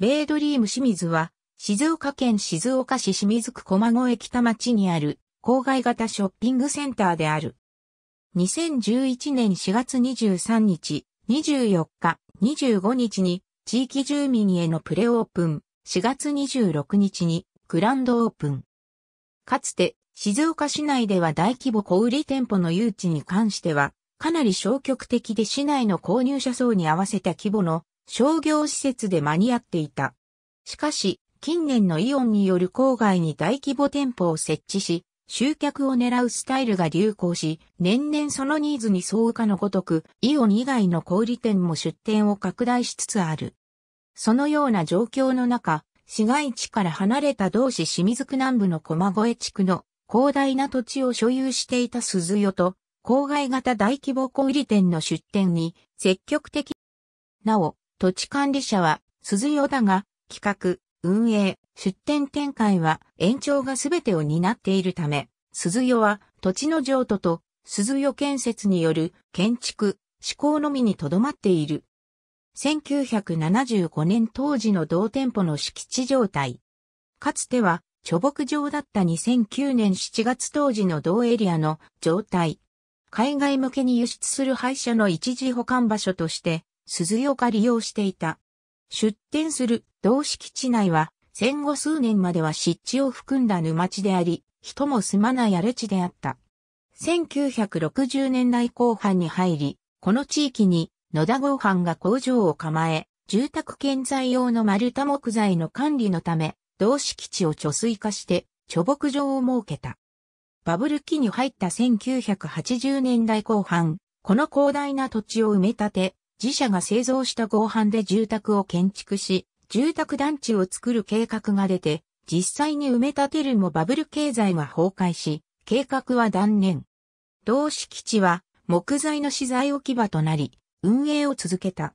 ベイドリーム清水は、静岡県静岡市清水区駒越北町にある、郊外型ショッピングセンターである。2011年4月23日、24日、25日に、地域住民へのプレオープン、4月26日に、グランドオープン。かつて、静岡市内では大規模小売店舗の誘致に関しては、かなり消極的で市内の購入者層に合わせた規模の商業施設で間に合っていた。しかし、近年のイオンによる郊外に大規模店舗を設置し、集客を狙うスタイルが流行し、年々そのニーズに相うかのごとく、イオン以外の小売店も出店を拡大しつつある。そのような状況の中、市街地から離れた同市清水区南部の駒越地区の広大な土地を所有していた鈴代と、郊外型大規模小売店の出店に積極的なお、土地管理者は、鈴代だが、企画、運営、出店展開は延長が全てを担っているため、鈴代は土地の譲渡と鈴代建設による建築、施行のみにとどまっている。1975年当時の同店舗の敷地状態。かつては、貯木場だった2009年7月当時の同エリアの状態。海外向けに輸出する廃車の一時保管場所として鈴岡利用していた。出店する同敷地内は戦後数年までは湿地を含んだ沼地であり、人も住まない荒れ地であった。1960年代後半に入り、この地域に野田合藩が工場を構え、住宅建材用の丸太木材の管理のため、同敷地を貯水化して貯木場を設けた。バブル期に入った1980年代後半、この広大な土地を埋め立て、自社が製造した合板で住宅を建築し、住宅団地を作る計画が出て、実際に埋め立てるもバブル経済は崩壊し、計画は断念。同敷地は木材の資材置き場となり、運営を続けた。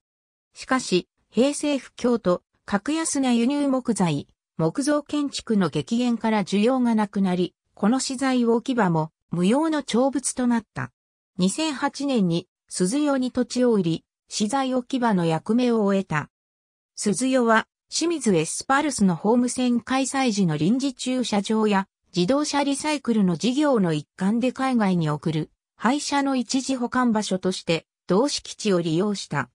しかし、平成不況と格安な輸入木材、木造建築の激減から需要がなくなり、この資材置き場も無用の長物となった。2008年に鈴代に土地を売り、資材置き場の役目を終えた。鈴代は、清水エスパルスのホーム戦開催時の臨時駐車場や、自動車リサイクルの事業の一環で海外に送る、廃車の一時保管場所として、同敷地を利用した。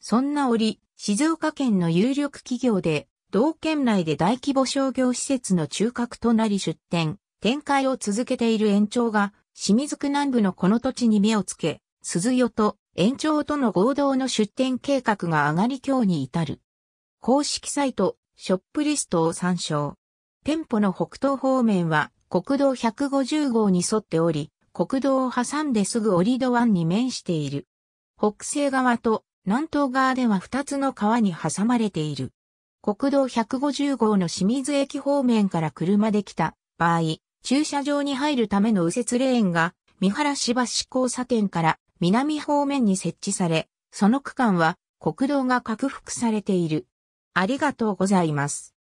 そんな折、静岡県の有力企業で、同県内で大規模商業施設の中核となり出店、展開を続けている延長が、清水区南部のこの土地に目をつけ、鈴代と延長との合同の出店計画が上がり今日に至る。公式サイト、ショップリストを参照。店舗の北東方面は国道150号に沿っており、国道を挟んですぐリド湾に面している。北西側と南東側では2つの川に挟まれている。国道150号の清水駅方面から車で来た場合、駐車場に入るための右折レーンが、三原市橋交差点から南方面に設置され、その区間は国道が拡幅されている。ありがとうございます。